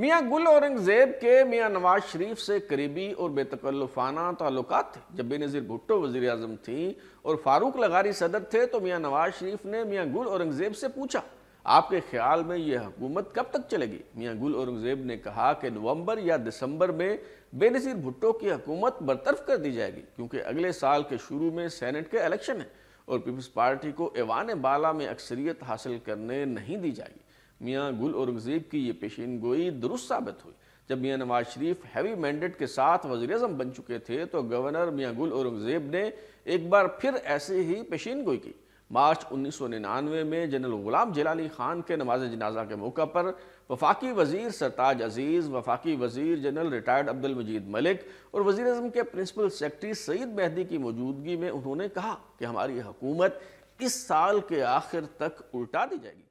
मियाँ गुल औरंगजेब के मियाँ नवाज शरीफ से करीबी और बेतकल्लफाना ताल्लुक थे जब बेनज़ीर भुट्टो वज़ी अजम थी और फारूक लगारी सदर थे तो मियाँ नवाज शरीफ ने मियाँ गुल औरंगजेब से पूछा आपके ख्याल में यह हुकूमत कब तक चलेगी मियाँ गुल औरंगजेब ने कहा कि नवंबर या दिसंबर में बेनज़ीर भुट्टो की हकूमत बरतरफ कर दी जाएगी क्योंकि अगले साल के शुरू में सैनट के इलेक्शन हैं और पीपल्स पार्टी को एवान बाला में अक्सरियत हासिल करने नहीं दी जाएगी मियाँ गुल औरंगज़ेब की ये पेशीन गोई दुरुस्त साबित हुई जब मियाँ नवाज शरीफ हैवी मैंडेट के साथ वजी अजम बन चुके थे तो गवर्नर मियाँ गुल औरंगज़ेब ने एक बार फिर ऐसे ही पेशीन गोई की मार्च उन्नीस सौ निन्यानवे में जनरल गुलाम जलाली खान के नमाज जनाजा के मौका पर वफाकी वजीर सरताज अजीज़ वफाकी वजीर जनरल रिटायर्ड अब्दुल मजीद मलिक और वजी अजम के प्रिंसिपल सेक्रेटरी सईद मेहदी की मौजूदगी में उन्होंने कहा कि हमारी हुकूमत इस साल के आखिर तक उल्टा दी जाएगी